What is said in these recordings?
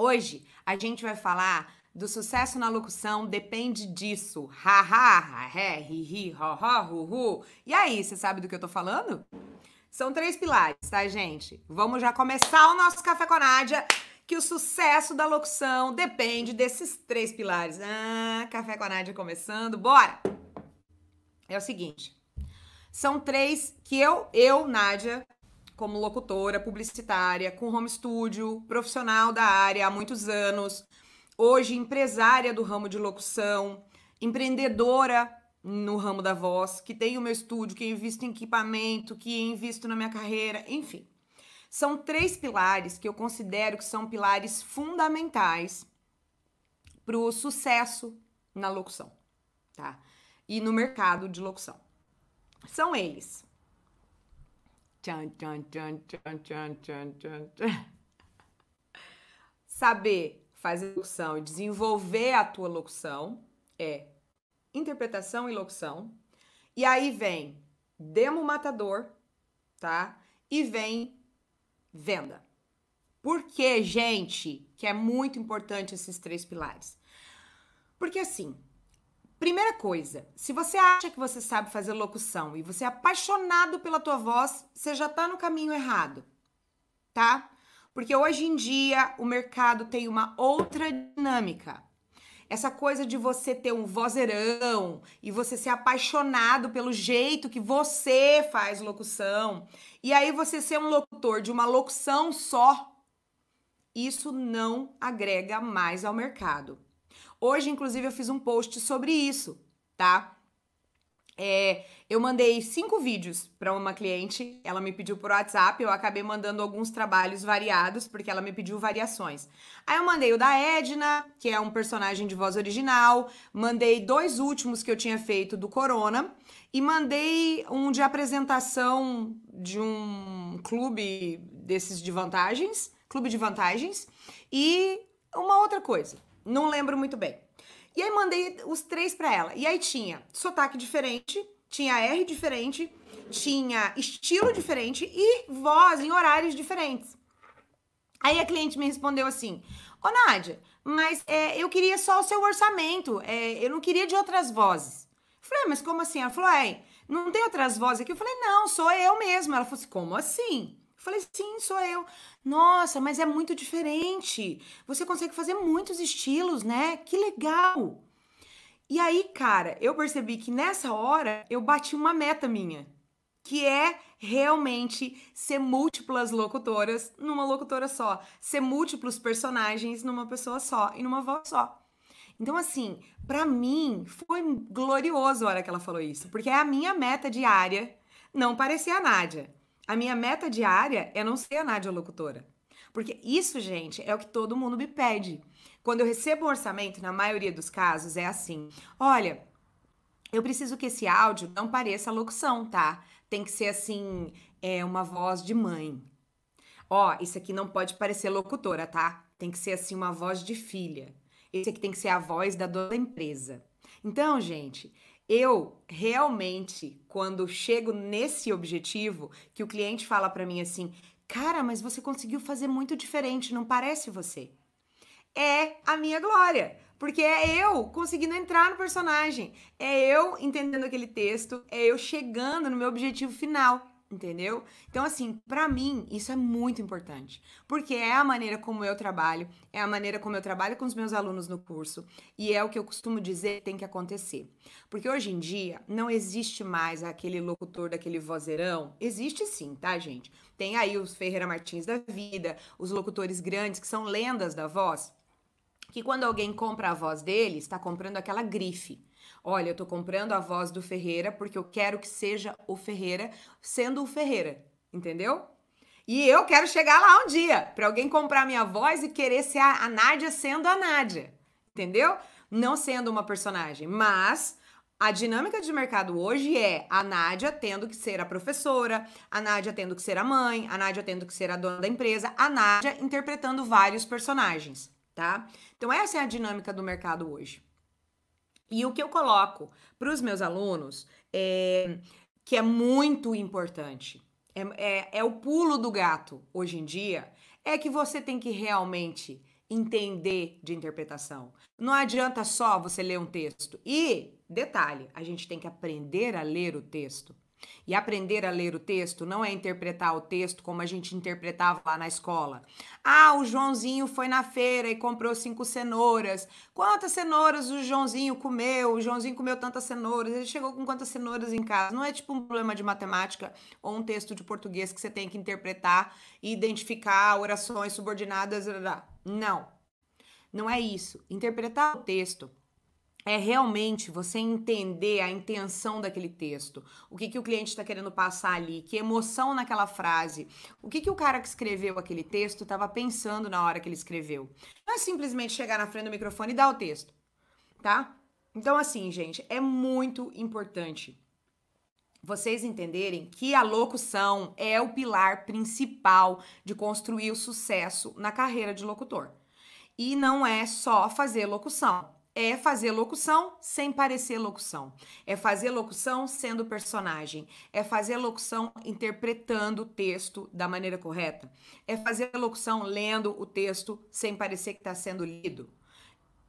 Hoje a gente vai falar do sucesso na locução depende disso. Ha ha, ha ré, ri, ri, ho, ho, hu, hu. E aí, você sabe do que eu tô falando? São três pilares, tá, gente? Vamos já começar o nosso Café com Nádia, que o sucesso da locução depende desses três pilares. Ah, Café com a Nádia começando, bora! É o seguinte, são três que eu, eu, Nádia, como locutora, publicitária, com home studio, profissional da área há muitos anos, hoje empresária do ramo de locução, empreendedora no ramo da voz, que tem o meu estúdio, que invisto em equipamento, que invisto na minha carreira, enfim. São três pilares que eu considero que são pilares fundamentais para o sucesso na locução, tá? E no mercado de locução. São eles: Tchan, tchan, tchan, tchan, tchan, tchan, tchan, tchan. Saber fazer locução e desenvolver a tua locução é interpretação e locução. E aí vem demo matador, tá? E vem venda. Porque gente, que é muito importante esses três pilares? Porque assim, Primeira coisa, se você acha que você sabe fazer locução e você é apaixonado pela tua voz, você já tá no caminho errado, tá? Porque hoje em dia o mercado tem uma outra dinâmica. Essa coisa de você ter um vozeirão e você ser apaixonado pelo jeito que você faz locução, e aí você ser um locutor de uma locução só, isso não agrega mais ao mercado. Hoje, inclusive, eu fiz um post sobre isso, tá? É, eu mandei cinco vídeos para uma cliente, ela me pediu por WhatsApp, eu acabei mandando alguns trabalhos variados, porque ela me pediu variações. Aí eu mandei o da Edna, que é um personagem de voz original, mandei dois últimos que eu tinha feito do Corona, e mandei um de apresentação de um clube desses de vantagens, clube de vantagens, e uma outra coisa. Não lembro muito bem. E aí mandei os três para ela. E aí tinha sotaque diferente, tinha R diferente, tinha estilo diferente e voz em horários diferentes. Aí a cliente me respondeu assim: Ô Nádia, mas é, eu queria só o seu orçamento, é, eu não queria de outras vozes. Eu falei, ah, mas como assim? Ela falou: é, não tem outras vozes aqui? Eu falei: não, sou eu mesma. Ela falou assim: como assim? Eu falei: sim, sou eu. Nossa, mas é muito diferente. Você consegue fazer muitos estilos, né? Que legal. E aí, cara, eu percebi que nessa hora eu bati uma meta minha, que é realmente ser múltiplas locutoras numa locutora só, ser múltiplos personagens numa pessoa só e numa voz só. Então, assim, para mim foi glorioso a hora que ela falou isso, porque é a minha meta diária não parecer a Nádia. A minha meta diária é não ser a Nádia locutora. Porque isso, gente, é o que todo mundo me pede. Quando eu recebo um orçamento, na maioria dos casos, é assim: olha, eu preciso que esse áudio não pareça locução, tá? Tem que ser assim, é uma voz de mãe. Ó, isso aqui não pode parecer locutora, tá? Tem que ser assim uma voz de filha. Esse aqui tem que ser a voz da dona da empresa. Então, gente, eu realmente, quando chego nesse objetivo, que o cliente fala para mim assim: "Cara, mas você conseguiu fazer muito diferente, não parece você?" É a minha glória, porque é eu conseguindo entrar no personagem, é eu entendendo aquele texto, é eu chegando no meu objetivo final entendeu? Então, assim, para mim, isso é muito importante, porque é a maneira como eu trabalho, é a maneira como eu trabalho com os meus alunos no curso, e é o que eu costumo dizer tem que acontecer. Porque hoje em dia, não existe mais aquele locutor daquele vozeirão, existe sim, tá, gente? Tem aí os Ferreira Martins da vida, os locutores grandes, que são lendas da voz, que quando alguém compra a voz dele, está comprando aquela grife. Olha, eu tô comprando a voz do Ferreira porque eu quero que seja o Ferreira sendo o Ferreira, entendeu? E eu quero chegar lá um dia para alguém comprar minha voz e querer ser a, a Nádia sendo a Nádia, entendeu? Não sendo uma personagem, mas a dinâmica de mercado hoje é a Nádia tendo que ser a professora, a Nádia tendo que ser a mãe, a Nádia tendo que ser a dona da empresa, a Nádia interpretando vários personagens, tá? Então essa é a dinâmica do mercado hoje. E o que eu coloco para os meus alunos é que é muito importante. É, é, é, o pulo do gato hoje em dia. É que você tem que realmente entender de interpretação. Não adianta só você ler um texto. E, detalhe, a gente tem que aprender a ler o texto. E aprender a ler o texto não é interpretar o texto como a gente interpretava lá na escola. Ah, o Joãozinho foi na feira e comprou cinco cenouras. Quantas cenouras o Joãozinho comeu? O Joãozinho comeu tantas cenouras. Ele chegou com quantas cenouras em casa? Não é tipo um problema de matemática ou um texto de português que você tem que interpretar e identificar orações subordinadas. Blá, blá. Não. Não é isso. Interpretar o texto é realmente você entender a intenção daquele texto, o que, que o cliente está querendo passar ali, que emoção naquela frase, o que, que o cara que escreveu aquele texto estava pensando na hora que ele escreveu. Não é simplesmente chegar na frente do microfone e dar o texto, tá? Então, assim, gente, é muito importante vocês entenderem que a locução é o pilar principal de construir o sucesso na carreira de locutor. E não é só fazer locução é fazer locução sem parecer locução. É fazer locução sendo personagem. É fazer locução interpretando o texto da maneira correta. É fazer locução lendo o texto sem parecer que está sendo lido.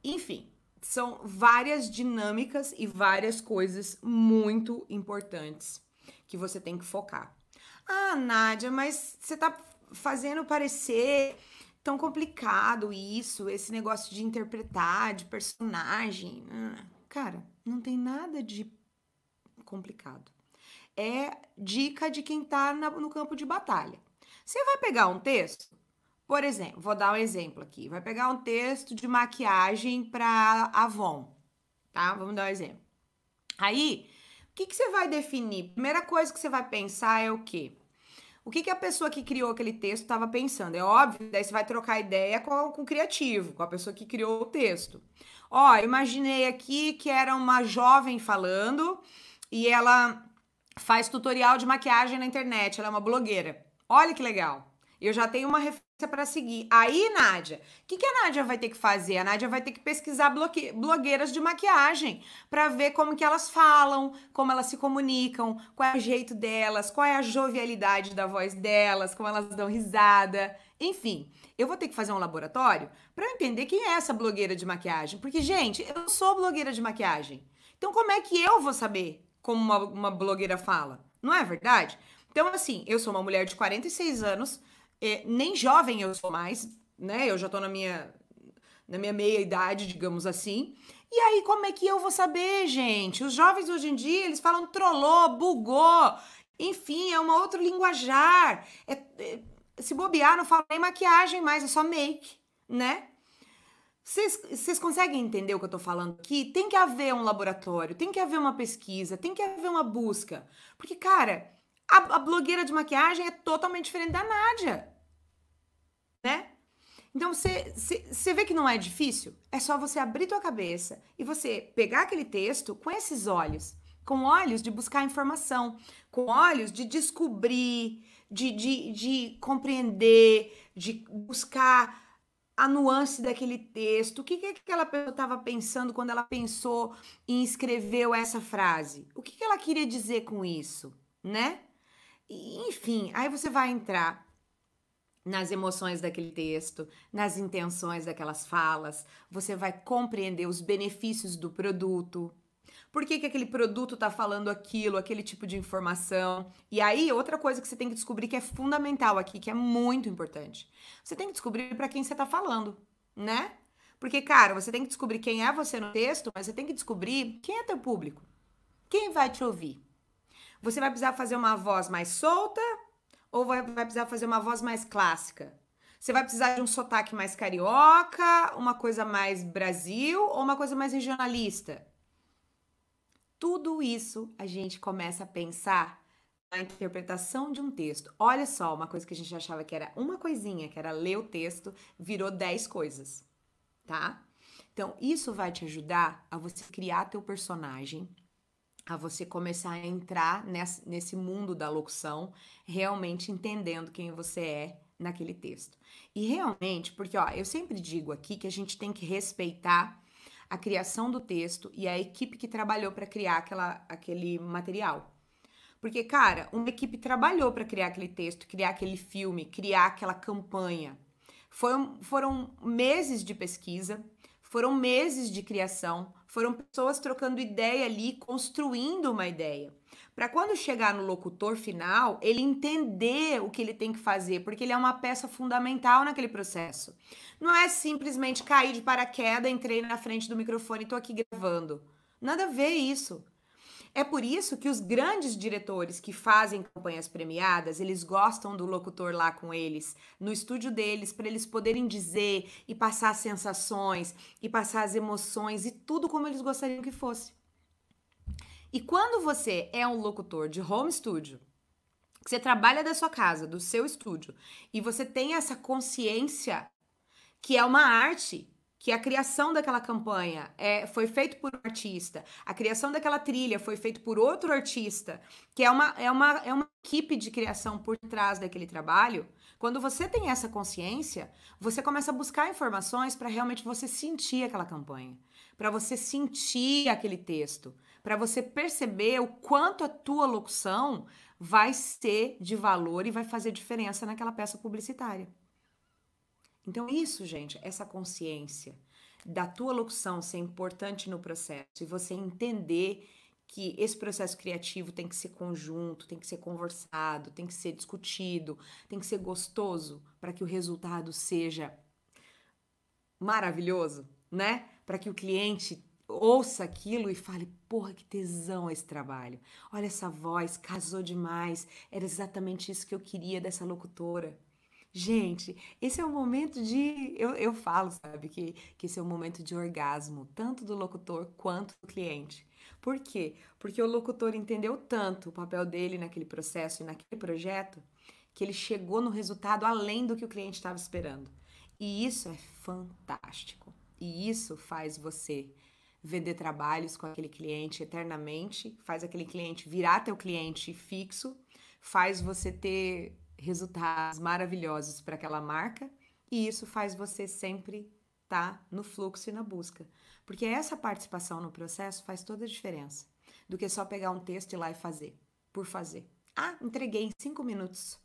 Enfim, são várias dinâmicas e várias coisas muito importantes que você tem que focar. Ah, Nádia, mas você está fazendo parecer tão complicado isso, esse negócio de interpretar, de personagem. Ah, cara, não tem nada de complicado. É dica de quem tá no campo de batalha. Você vai pegar um texto, por exemplo, vou dar um exemplo aqui. Vai pegar um texto de maquiagem para Avon, tá? Vamos dar um exemplo. Aí, o que, que você vai definir? Primeira coisa que você vai pensar é o quê? O que, que a pessoa que criou aquele texto estava pensando? É óbvio, daí você vai trocar ideia com, com o criativo, com a pessoa que criou o texto. Ó, imaginei aqui que era uma jovem falando e ela faz tutorial de maquiagem na internet, ela é uma blogueira. Olha que legal. Eu já tenho uma referência para seguir. Aí, Nádia, o que, que a Nádia vai ter que fazer? A Nádia vai ter que pesquisar bloque... blogueiras de maquiagem para ver como que elas falam, como elas se comunicam, qual é o jeito delas, qual é a jovialidade da voz delas, como elas dão risada. Enfim, eu vou ter que fazer um laboratório para entender quem é essa blogueira de maquiagem. Porque, gente, eu sou blogueira de maquiagem. Então, como é que eu vou saber como uma, uma blogueira fala? Não é verdade? Então, assim, eu sou uma mulher de 46 anos é, nem jovem eu sou mais, né? Eu já tô na minha, na minha meia idade, digamos assim. E aí, como é que eu vou saber, gente? Os jovens hoje em dia, eles falam trollou, bugou. Enfim, é um outro linguajar. É, é, se bobear, não falo nem maquiagem mais, é só make, né? Vocês conseguem entender o que eu tô falando aqui? Tem que haver um laboratório, tem que haver uma pesquisa, tem que haver uma busca. Porque, cara, a, a blogueira de maquiagem é totalmente diferente da Nádia né? Então você vê que não é difícil? É só você abrir tua cabeça e você pegar aquele texto com esses olhos, com olhos de buscar informação, com olhos de descobrir, de, de, de compreender, de buscar a nuance daquele texto, o que, que aquela pessoa estava pensando quando ela pensou e escreveu essa frase, o que, que ela queria dizer com isso, né? enfim, aí você vai entrar nas emoções daquele texto, nas intenções daquelas falas, você vai compreender os benefícios do produto. Por que, que aquele produto está falando aquilo, aquele tipo de informação? E aí, outra coisa que você tem que descobrir que é fundamental aqui, que é muito importante. Você tem que descobrir para quem você está falando, né? Porque, cara, você tem que descobrir quem é você no texto, mas você tem que descobrir quem é teu público. Quem vai te ouvir? Você vai precisar fazer uma voz mais solta ou vai, vai precisar fazer uma voz mais clássica? Você vai precisar de um sotaque mais carioca, uma coisa mais Brasil ou uma coisa mais regionalista? Tudo isso a gente começa a pensar na interpretação de um texto. Olha só, uma coisa que a gente achava que era uma coisinha, que era ler o texto, virou dez coisas, tá? Então, isso vai te ajudar a você criar teu personagem a você começar a entrar nessa, nesse mundo da locução, realmente entendendo quem você é naquele texto. E realmente, porque ó, eu sempre digo aqui que a gente tem que respeitar a criação do texto e a equipe que trabalhou para criar aquela, aquele material. Porque, cara, uma equipe trabalhou para criar aquele texto, criar aquele filme, criar aquela campanha. Foram, foram meses de pesquisa, foram meses de criação, foram pessoas trocando ideia ali, construindo uma ideia. Para quando chegar no locutor final, ele entender o que ele tem que fazer, porque ele é uma peça fundamental naquele processo. Não é simplesmente cair de paraquedas, entrei na frente do microfone e tô aqui gravando. Nada a ver isso. É por isso que os grandes diretores que fazem campanhas premiadas, eles gostam do locutor lá com eles, no estúdio deles, para eles poderem dizer e passar as sensações e passar as emoções e tudo como eles gostariam que fosse. E quando você é um locutor de home studio, que você trabalha da sua casa, do seu estúdio, e você tem essa consciência que é uma arte, que a criação daquela campanha é, foi feito por um artista, a criação daquela trilha foi feito por outro artista, que é uma, é uma, é uma equipe de criação por trás daquele trabalho, quando você tem essa consciência, você começa a buscar informações para realmente você sentir aquela campanha, para você sentir aquele texto, para você perceber o quanto a tua locução vai ser de valor e vai fazer diferença naquela peça publicitária. Então, isso, gente, essa consciência da tua locução ser importante no processo e você entender que esse processo criativo tem que ser conjunto, tem que ser conversado, tem que ser discutido, tem que ser gostoso para que o resultado seja maravilhoso, né? Para que o cliente ouça aquilo e fale: porra, que tesão esse trabalho. Olha essa voz, casou demais. Era exatamente isso que eu queria dessa locutora. Gente, esse é o momento de. Eu, eu falo, sabe, que, que esse é o momento de orgasmo, tanto do locutor quanto do cliente. Por quê? Porque o locutor entendeu tanto o papel dele naquele processo e naquele projeto que ele chegou no resultado além do que o cliente estava esperando. E isso é fantástico. E isso faz você vender trabalhos com aquele cliente eternamente, faz aquele cliente virar teu cliente fixo, faz você ter resultados maravilhosos para aquela marca e isso faz você sempre estar tá no fluxo e na busca. Porque essa participação no processo faz toda a diferença do que só pegar um texto e ir lá e fazer, por fazer. Ah, entreguei em cinco minutos.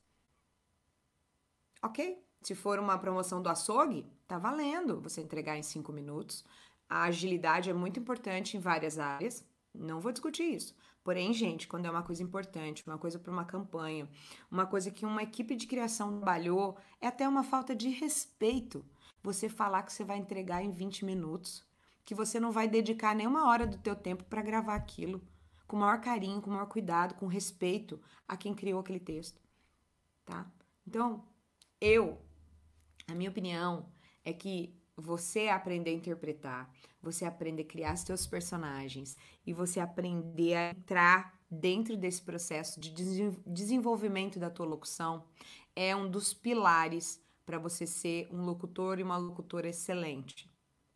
Ok? Se for uma promoção do açougue, tá valendo você entregar em cinco minutos. A agilidade é muito importante em várias áreas, não vou discutir isso. Porém, gente, quando é uma coisa importante, uma coisa para uma campanha, uma coisa que uma equipe de criação trabalhou, é até uma falta de respeito você falar que você vai entregar em 20 minutos, que você não vai dedicar nenhuma hora do teu tempo para gravar aquilo, com o maior carinho, com o maior cuidado, com respeito a quem criou aquele texto, tá? Então, eu, a minha opinião é que você aprender a interpretar, você aprender a criar seus personagens e você aprender a entrar dentro desse processo de desenvolvimento da tua locução é um dos pilares para você ser um locutor e uma locutora excelente,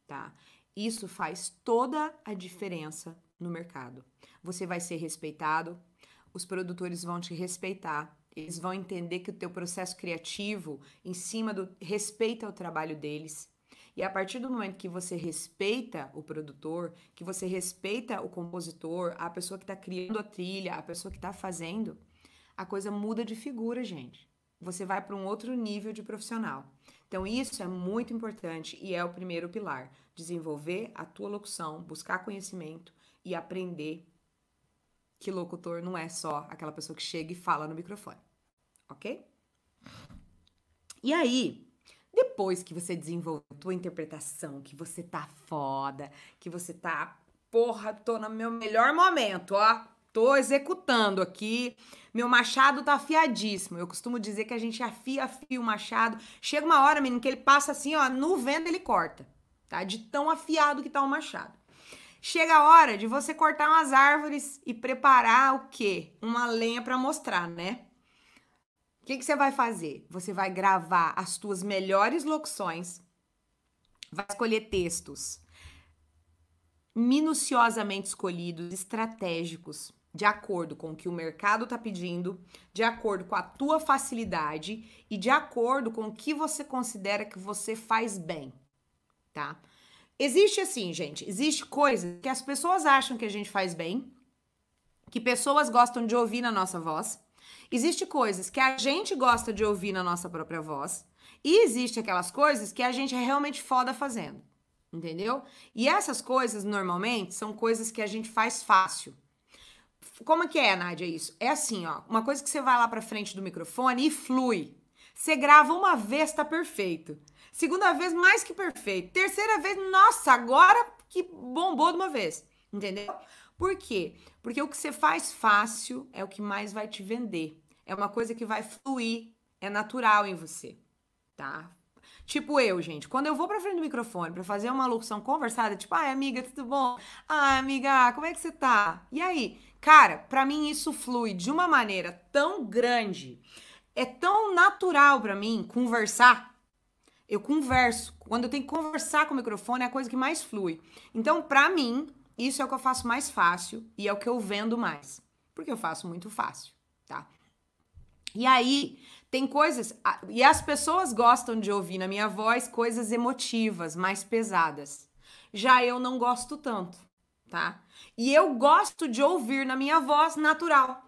tá? Isso faz toda a diferença no mercado. Você vai ser respeitado, os produtores vão te respeitar, eles vão entender que o teu processo criativo em cima do respeita o trabalho deles e a partir do momento que você respeita o produtor, que você respeita o compositor, a pessoa que está criando a trilha, a pessoa que está fazendo, a coisa muda de figura, gente. Você vai para um outro nível de profissional. Então, isso é muito importante e é o primeiro pilar: desenvolver a tua locução, buscar conhecimento e aprender que locutor não é só aquela pessoa que chega e fala no microfone. Ok? E aí, depois que você desenvolveu a tua interpretação, que você tá foda, que você tá, porra, tô no meu melhor momento, ó. Tô executando aqui. Meu machado tá afiadíssimo. Eu costumo dizer que a gente afia, afia o machado. Chega uma hora, menino, que ele passa assim, ó, no vento ele corta. Tá? De tão afiado que tá o machado. Chega a hora de você cortar umas árvores e preparar o quê? Uma lenha para mostrar, né? que, que você vai fazer? Você vai gravar as tuas melhores locuções, vai escolher textos minuciosamente escolhidos, estratégicos, de acordo com o que o mercado está pedindo, de acordo com a tua facilidade e de acordo com o que você considera que você faz bem, tá? Existe assim, gente, existe coisa que as pessoas acham que a gente faz bem, que pessoas gostam de ouvir na nossa voz Existem coisas que a gente gosta de ouvir na nossa própria voz e existem aquelas coisas que a gente é realmente foda fazendo, entendeu? E essas coisas, normalmente, são coisas que a gente faz fácil. Como é que é, Nádia, isso? É assim, ó, uma coisa que você vai lá pra frente do microfone e flui. Você grava uma vez, tá perfeito. Segunda vez, mais que perfeito. Terceira vez, nossa, agora que bombou de uma vez, entendeu? Por quê? Porque o que você faz fácil é o que mais vai te vender. É uma coisa que vai fluir, é natural em você, tá? Tipo eu, gente, quando eu vou pra frente do microfone para fazer uma locução conversada, tipo, ai, amiga, tudo bom? Ai, amiga, como é que você tá? E aí? Cara, para mim isso flui de uma maneira tão grande, é tão natural para mim conversar. Eu converso. Quando eu tenho que conversar com o microfone, é a coisa que mais flui. Então, para mim, isso é o que eu faço mais fácil e é o que eu vendo mais. Porque eu faço muito fácil, tá? E aí tem coisas. E as pessoas gostam de ouvir na minha voz coisas emotivas, mais pesadas. Já eu não gosto tanto, tá? E eu gosto de ouvir na minha voz natural.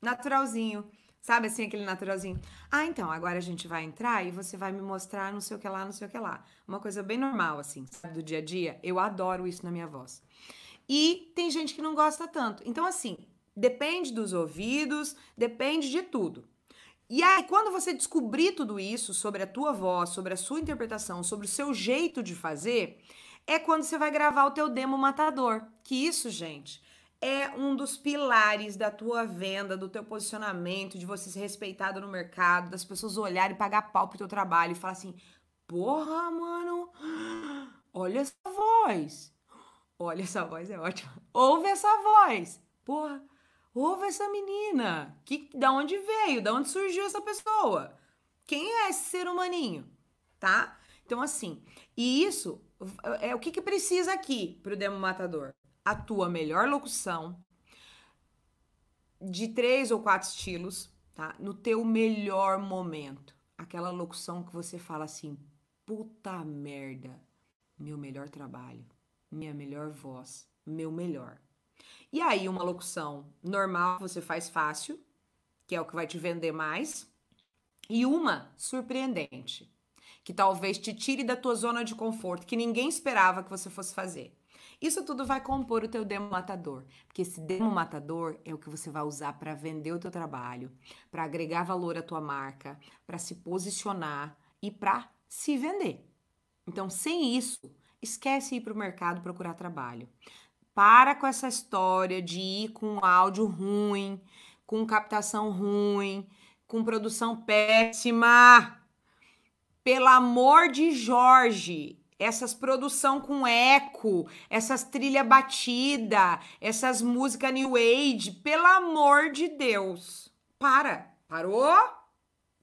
Naturalzinho. Sabe assim, aquele naturalzinho? Ah, então, agora a gente vai entrar e você vai me mostrar não sei o que lá, não sei o que lá. Uma coisa bem normal, assim, do dia a dia. Eu adoro isso na minha voz. E tem gente que não gosta tanto. Então, assim, depende dos ouvidos, depende de tudo. E aí, quando você descobrir tudo isso sobre a tua voz, sobre a sua interpretação, sobre o seu jeito de fazer, é quando você vai gravar o teu demo matador. Que isso, gente, é um dos pilares da tua venda, do teu posicionamento, de você ser respeitado no mercado, das pessoas olharem e pagar pau pro teu trabalho e falar assim: "Porra, mano, olha essa voz. Olha essa voz é ótima. Ouve essa voz. Porra, ouve essa menina, que da onde veio, da onde surgiu essa pessoa? Quem é esse ser humaninho, tá? Então assim, e isso é o que, que precisa aqui para o demo matador? A tua melhor locução de três ou quatro estilos, tá? No teu melhor momento, aquela locução que você fala assim, puta merda, meu melhor trabalho, minha melhor voz, meu melhor. E aí, uma locução normal você faz fácil, que é o que vai te vender mais, e uma surpreendente, que talvez te tire da tua zona de conforto, que ninguém esperava que você fosse fazer. Isso tudo vai compor o teu demo matador, porque esse demo matador é o que você vai usar para vender o teu trabalho, para agregar valor à tua marca, para se posicionar e para se vender. Então, sem isso, esquece ir para o mercado procurar trabalho. Para com essa história de ir com áudio ruim, com captação ruim, com produção péssima. Pelo amor de Jorge, essas produção com eco, essas trilha batida, essas músicas new age, pelo amor de Deus. Para, parou?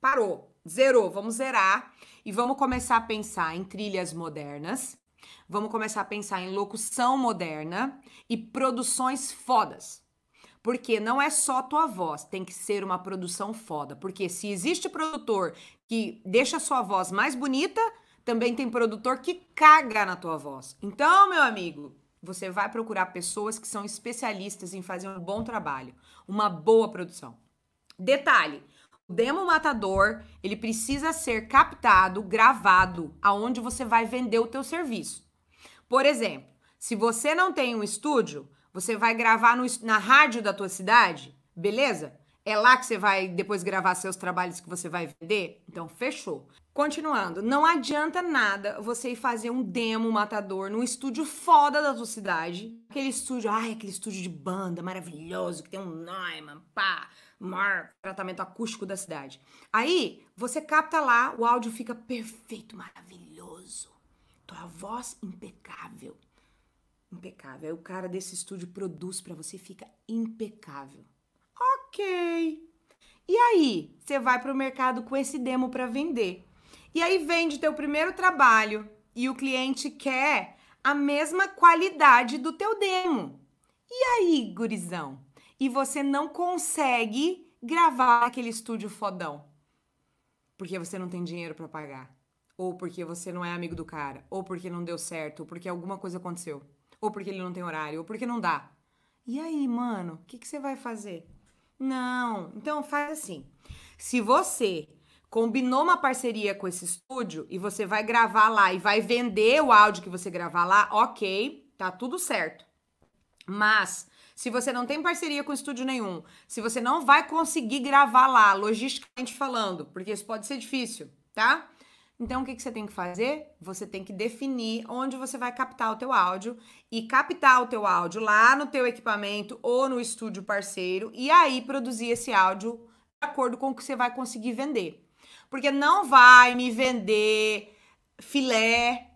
Parou. Zerou, vamos zerar e vamos começar a pensar em trilhas modernas Vamos começar a pensar em locução moderna e produções fodas. Porque não é só tua voz, tem que ser uma produção foda. Porque se existe produtor que deixa a sua voz mais bonita, também tem produtor que caga na tua voz. Então, meu amigo, você vai procurar pessoas que são especialistas em fazer um bom trabalho, uma boa produção. Detalhe: demo matador, ele precisa ser captado, gravado, aonde você vai vender o teu serviço. Por exemplo, se você não tem um estúdio, você vai gravar no, na rádio da tua cidade, beleza? É lá que você vai depois gravar seus trabalhos que você vai vender? Então, fechou. Continuando, não adianta nada você ir fazer um demo matador num estúdio foda da tua cidade. Aquele estúdio, ai, aquele estúdio de banda maravilhoso, que tem um Neumann, pá, mar, tratamento acústico da cidade. Aí você capta lá, o áudio fica perfeito, maravilhoso. Tua voz impecável. Impecável. Aí o cara desse estúdio produz para você, fica impecável. OK. E aí, você vai pro mercado com esse demo para vender. E aí vende teu primeiro trabalho e o cliente quer a mesma qualidade do teu demo. E aí, gurizão? e você não consegue gravar aquele estúdio fodão. Porque você não tem dinheiro para pagar, ou porque você não é amigo do cara, ou porque não deu certo, ou porque alguma coisa aconteceu, ou porque ele não tem horário, ou porque não dá. E aí, mano, o que, que você vai fazer? Não, então faz assim. Se você combinou uma parceria com esse estúdio e você vai gravar lá e vai vender o áudio que você gravar lá, ok, tá tudo certo. Mas se você não tem parceria com estúdio nenhum, se você não vai conseguir gravar lá, logisticamente falando, porque isso pode ser difícil, tá? Então, o que, que você tem que fazer? Você tem que definir onde você vai captar o teu áudio e captar o teu áudio lá no teu equipamento ou no estúdio parceiro e aí produzir esse áudio de acordo com o que você vai conseguir vender. Porque não vai me vender filé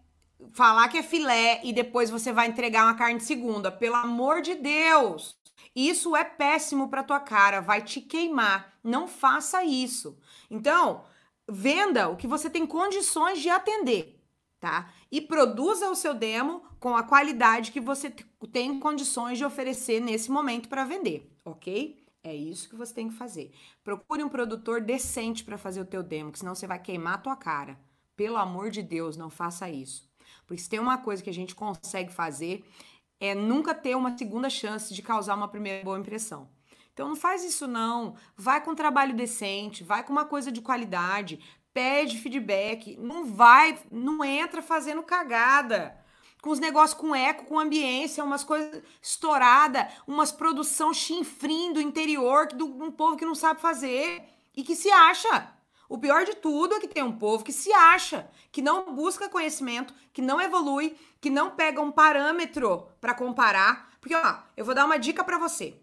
falar que é filé e depois você vai entregar uma carne segunda. Pelo amor de Deus! Isso é péssimo para tua cara, vai te queimar. Não faça isso. Então, venda o que você tem condições de atender, tá? E produza o seu demo com a qualidade que você tem condições de oferecer nesse momento para vender, OK? É isso que você tem que fazer. Procure um produtor decente para fazer o teu demo, que senão você vai queimar a tua cara. Pelo amor de Deus, não faça isso. Porque se tem uma coisa que a gente consegue fazer é nunca ter uma segunda chance de causar uma primeira boa impressão. Então não faz isso não, vai com um trabalho decente, vai com uma coisa de qualidade, pede feedback, não vai, não entra fazendo cagada. Com os negócios com eco, com ambiência, umas coisas estourada, umas produção chinfrindo do interior, do um povo que não sabe fazer e que se acha. O pior de tudo é que tem um povo que se acha, que não busca conhecimento, que não evolui, que não pega um parâmetro para comparar. Porque, ó, eu vou dar uma dica para você.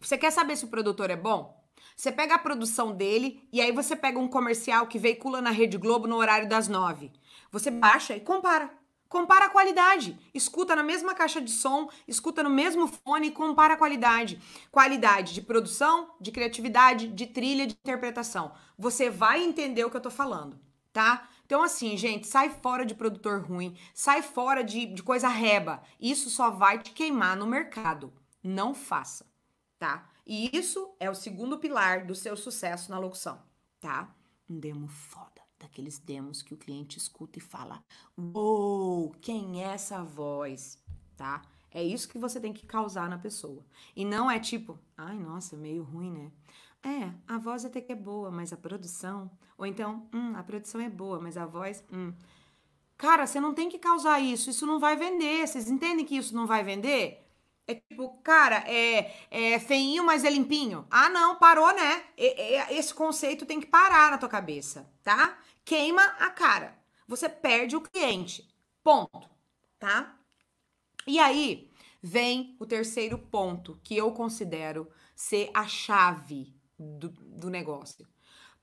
Você quer saber se o produtor é bom? Você pega a produção dele e aí você pega um comercial que veicula na Rede Globo no horário das nove. Você baixa e compara compara a qualidade. Escuta na mesma caixa de som, escuta no mesmo fone e compara a qualidade. Qualidade de produção, de criatividade, de trilha, de interpretação. Você vai entender o que eu tô falando, tá? Então, assim, gente, sai fora de produtor ruim, sai fora de, de coisa reba. Isso só vai te queimar no mercado. Não faça, tá? E isso é o segundo pilar do seu sucesso na locução, tá? Um demo foda daqueles demos que o cliente escuta e fala: "Uou, quem é essa voz?", tá? É isso que você tem que causar na pessoa. E não é tipo, ai, nossa, é meio ruim, né? É, a voz até que é boa, mas a produção. Ou então, hum, a produção é boa, mas a voz. Hum. Cara, você não tem que causar isso, isso não vai vender. Vocês entendem que isso não vai vender? É tipo, cara, é, é feinho, mas é limpinho. Ah, não, parou, né? E, e, esse conceito tem que parar na tua cabeça, tá? Queima a cara. Você perde o cliente. Ponto, tá? E aí vem o terceiro ponto que eu considero ser a chave do, do negócio.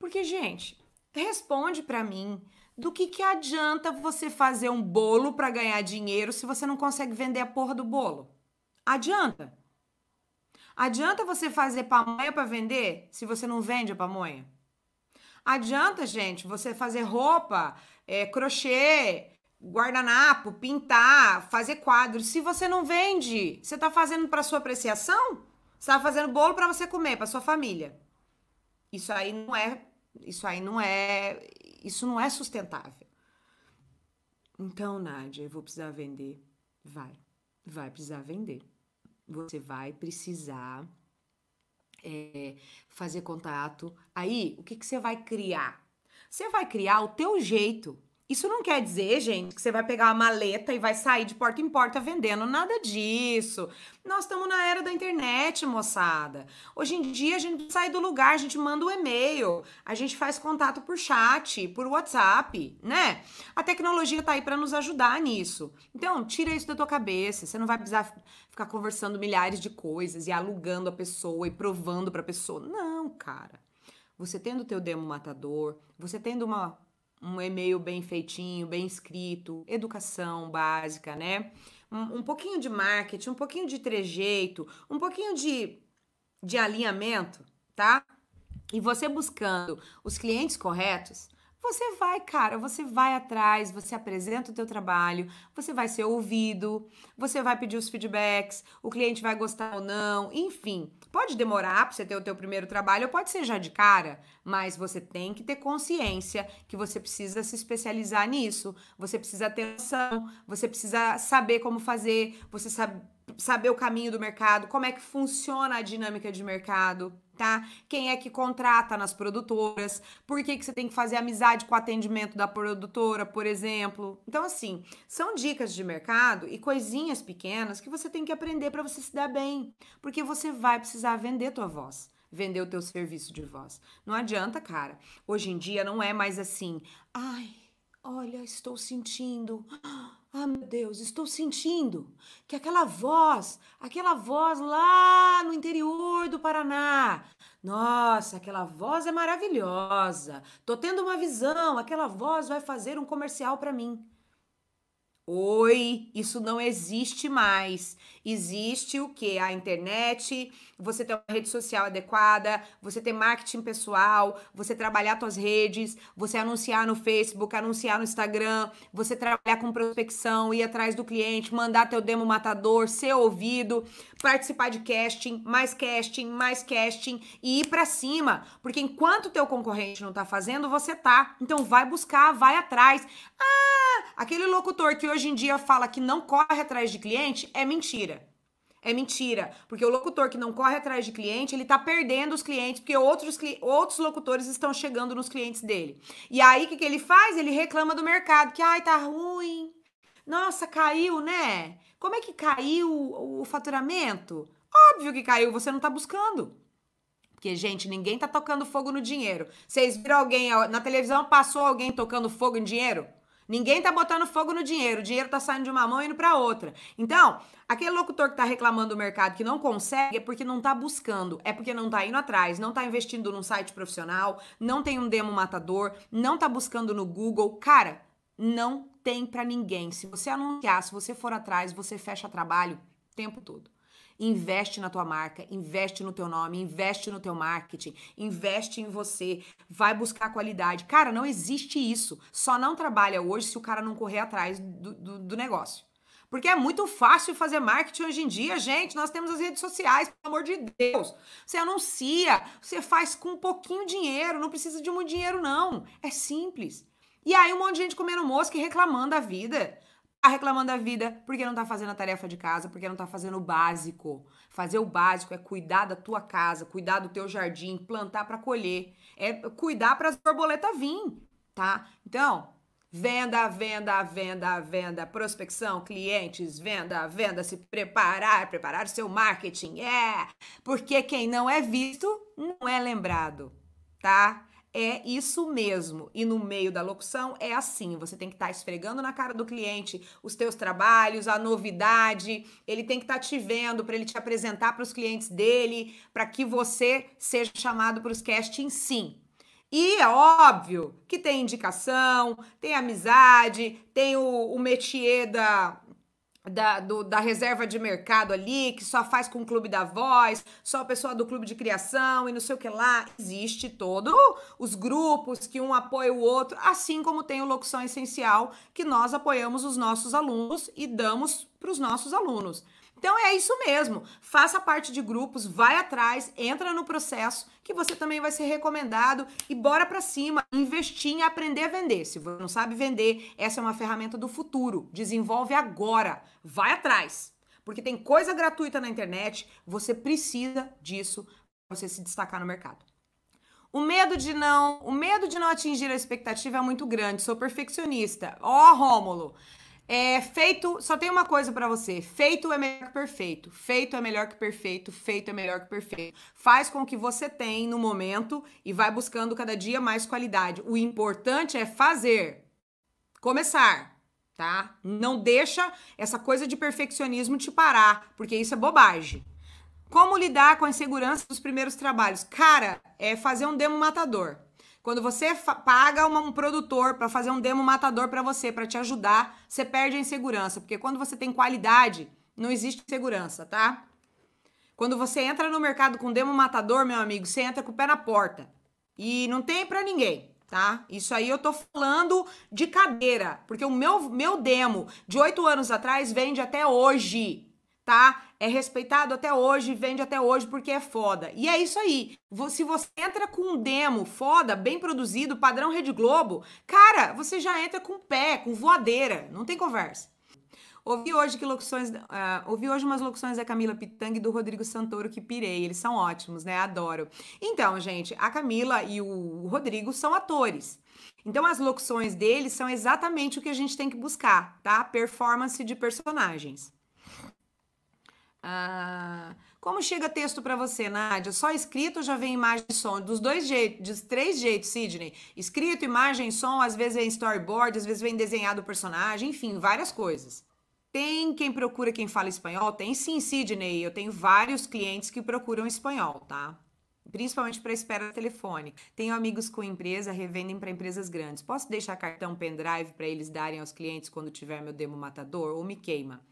Porque, gente, responde para mim do que, que adianta você fazer um bolo para ganhar dinheiro se você não consegue vender a porra do bolo. Adianta? Adianta você fazer pamonha para vender se você não vende a pamonha? Adianta, gente, você fazer roupa, é, crochê, guardanapo, pintar, fazer quadros, se você não vende? Você está fazendo para sua apreciação? Você tá fazendo bolo para você comer, para sua família. Isso aí não é, isso aí não é, isso não é sustentável. Então, Nádia, eu vou precisar vender. Vai. Vai precisar vender você vai precisar é, fazer contato. Aí, o que, que você vai criar? Você vai criar o teu jeito isso não quer dizer, gente, que você vai pegar a maleta e vai sair de porta em porta vendendo. Nada disso. Nós estamos na era da internet, moçada. Hoje em dia a gente sai do lugar, a gente manda o um e-mail, a gente faz contato por chat, por WhatsApp, né? A tecnologia tá aí para nos ajudar nisso. Então, tira isso da tua cabeça. Você não vai precisar ficar conversando milhares de coisas e alugando a pessoa e provando para a pessoa. Não, cara. Você tendo o teu demo matador, você tendo uma um e-mail bem feitinho, bem escrito, educação básica, né? Um, um pouquinho de marketing, um pouquinho de trejeito, um pouquinho de, de alinhamento, tá? E você buscando os clientes corretos, você vai, cara, você vai atrás, você apresenta o teu trabalho, você vai ser ouvido, você vai pedir os feedbacks, o cliente vai gostar ou não, enfim. Pode demorar para você ter o teu primeiro trabalho, pode ser já de cara, mas você tem que ter consciência que você precisa se especializar nisso, você precisa ter atenção. você precisa saber como fazer, você sabe, saber o caminho do mercado, como é que funciona a dinâmica de mercado tá? Quem é que contrata nas produtoras? Por que, que você tem que fazer amizade com o atendimento da produtora, por exemplo? Então, assim, são dicas de mercado e coisinhas pequenas que você tem que aprender para você se dar bem, porque você vai precisar vender tua voz. Vender o teu serviço de voz. Não adianta, cara. Hoje em dia não é mais assim. Ai, olha, estou sentindo. Ah, meu Deus, estou sentindo que aquela voz, aquela voz lá no Paraná. Nossa, aquela voz é maravilhosa. Tô tendo uma visão, aquela voz vai fazer um comercial para mim. Oi, isso não existe mais. Existe o que? A internet, você ter uma rede social adequada, você ter marketing pessoal, você trabalhar suas redes, você anunciar no Facebook, anunciar no Instagram, você trabalhar com prospecção, ir atrás do cliente, mandar teu demo matador, ser ouvido, participar de casting, mais casting, mais casting e ir para cima, porque enquanto teu concorrente não tá fazendo, você tá. Então vai buscar, vai atrás. Ah, aquele locutor que hoje em dia fala que não corre atrás de cliente é mentira. É mentira, porque o locutor que não corre atrás de cliente, ele tá perdendo os clientes, porque outros, outros locutores estão chegando nos clientes dele. E aí, o que, que ele faz? Ele reclama do mercado, que, ai, tá ruim, nossa, caiu, né? Como é que caiu o faturamento? Óbvio que caiu, você não está buscando. Porque, gente, ninguém tá tocando fogo no dinheiro. Vocês viram alguém na televisão, passou alguém tocando fogo em dinheiro? Ninguém tá botando fogo no dinheiro. O dinheiro tá saindo de uma mão e indo para outra. Então, aquele locutor que tá reclamando do mercado que não consegue é porque não tá buscando, é porque não tá indo atrás, não tá investindo num site profissional, não tem um demo matador, não tá buscando no Google. Cara, não tem para ninguém. Se você anunciar, se você for atrás, você fecha trabalho o tempo todo. Investe na tua marca, investe no teu nome, investe no teu marketing, investe em você, vai buscar qualidade. Cara, não existe isso. Só não trabalha hoje se o cara não correr atrás do, do, do negócio. Porque é muito fácil fazer marketing hoje em dia, gente. Nós temos as redes sociais, pelo amor de Deus. Você anuncia, você faz com um pouquinho dinheiro, não precisa de muito dinheiro, não. É simples. E aí um monte de gente comendo mosca e reclamando da vida. Tá reclamando da vida porque não tá fazendo a tarefa de casa, porque não tá fazendo o básico. Fazer o básico é cuidar da tua casa, cuidar do teu jardim, plantar para colher, é cuidar para as borboletas vir, tá? Então, Venda, venda, venda, venda, prospecção, clientes, venda, venda, se preparar, preparar seu marketing. É, porque quem não é visto não é lembrado, tá? é isso mesmo. E no meio da locução é assim, você tem que estar tá esfregando na cara do cliente os teus trabalhos, a novidade, ele tem que estar tá te vendo para ele te apresentar para os clientes dele, para que você seja chamado para os castings sim. E é óbvio que tem indicação, tem amizade, tem o, o métier da, da, do, da reserva de mercado ali, que só faz com o clube da voz, só o pessoal do clube de criação e não sei o que lá. Existe todo os grupos que um apoia o outro, assim como tem o Locução Essencial, que nós apoiamos os nossos alunos e damos para os nossos alunos. Então é isso mesmo. Faça parte de grupos, vai atrás, entra no processo que você também vai ser recomendado e bora para cima, investir em aprender a vender. Se você não sabe vender, essa é uma ferramenta do futuro. Desenvolve agora, vai atrás. Porque tem coisa gratuita na internet, você precisa disso para você se destacar no mercado. O medo de não, o medo de não atingir a expectativa é muito grande. Sou perfeccionista. Ó, oh, Rômulo. É, feito, só tem uma coisa para você. Feito é melhor que perfeito. Feito é melhor que perfeito. Feito é melhor que perfeito. Faz com que você tem no momento e vai buscando cada dia mais qualidade. O importante é fazer. Começar, tá? Não deixa essa coisa de perfeccionismo te parar, porque isso é bobagem. Como lidar com a insegurança dos primeiros trabalhos? Cara, é fazer um demo matador. Quando você paga uma, um produtor para fazer um demo matador para você, para te ajudar, você perde a insegurança, porque quando você tem qualidade, não existe segurança, tá? Quando você entra no mercado com demo matador, meu amigo, você entra com o pé na porta. E não tem para ninguém, tá? Isso aí eu tô falando de cadeira, porque o meu meu demo de oito anos atrás vende até hoje, tá? é respeitado até hoje, vende até hoje porque é foda. E é isso aí. Se você entra com um demo foda, bem produzido, padrão Rede Globo, cara, você já entra com pé, com voadeira, não tem conversa. Ouvi hoje que locuções, uh, ouvi hoje umas locuções da Camila Pitang e do Rodrigo Santoro que pirei, eles são ótimos, né? Adoro. Então, gente, a Camila e o Rodrigo são atores. Então as locuções deles são exatamente o que a gente tem que buscar, tá? Performance de personagens. Ah, como chega texto para você, Nádia? Só escrito ou já vem imagem e som? Dos dois jeitos, dos três jeitos, Sidney. Escrito, imagem, som, às vezes vem storyboard, às vezes vem desenhado o personagem, enfim, várias coisas. Tem quem procura quem fala espanhol? Tem sim, Sidney. Eu tenho vários clientes que procuram espanhol, tá? Principalmente para espera telefônica. Tenho amigos com empresa, revendem para empresas grandes. Posso deixar cartão pendrive para eles darem aos clientes quando tiver meu demo matador ou me queima?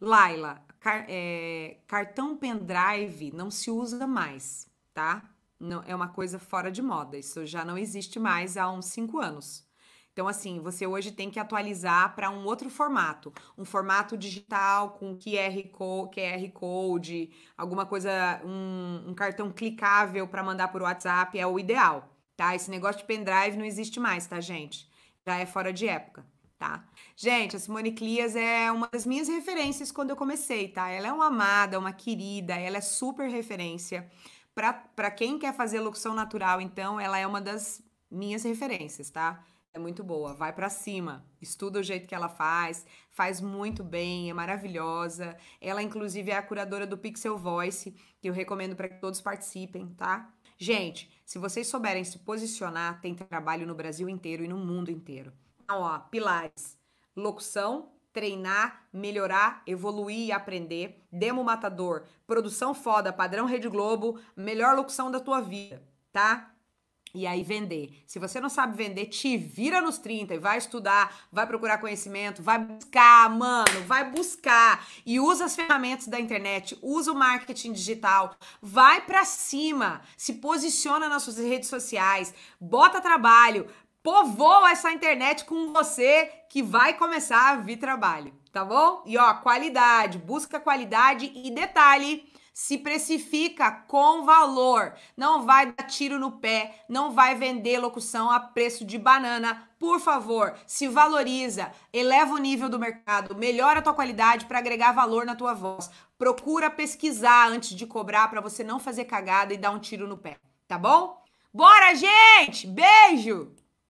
Laila, car é, cartão pendrive não se usa mais, tá? Não, é uma coisa fora de moda. Isso já não existe mais há uns cinco anos. Então, assim, você hoje tem que atualizar para um outro formato, um formato digital com QR Code, QR code alguma coisa, um, um cartão clicável para mandar por WhatsApp é o ideal, tá? Esse negócio de pendrive não existe mais, tá, gente? Já é fora de época tá? Gente, a Simone Clias é uma das minhas referências quando eu comecei, tá? Ela é uma amada, uma querida, ela é super referência. Para quem quer fazer locução natural, então, ela é uma das minhas referências, tá? É muito boa, vai para cima, estuda o jeito que ela faz, faz muito bem, é maravilhosa. Ela, inclusive, é a curadora do Pixel Voice, que eu recomendo para que todos participem, tá? Gente, se vocês souberem se posicionar, tem trabalho no Brasil inteiro e no mundo inteiro. Então, ó, pilares: locução, treinar, melhorar, evoluir e aprender, demo matador, produção foda, padrão Rede Globo, melhor locução da tua vida, tá? E aí vender. Se você não sabe vender, te vira nos 30 e vai estudar, vai procurar conhecimento, vai buscar, mano, vai buscar e usa as ferramentas da internet, usa o marketing digital, vai para cima, se posiciona nas suas redes sociais, bota trabalho, povoa essa internet com você que vai começar a vir trabalho, tá bom? E ó, qualidade, busca qualidade e detalhe, se precifica com valor. Não vai dar tiro no pé, não vai vender locução a preço de banana. Por favor, se valoriza, eleva o nível do mercado, melhora a tua qualidade para agregar valor na tua voz. Procura pesquisar antes de cobrar para você não fazer cagada e dar um tiro no pé, tá bom? Bora, gente! Beijo!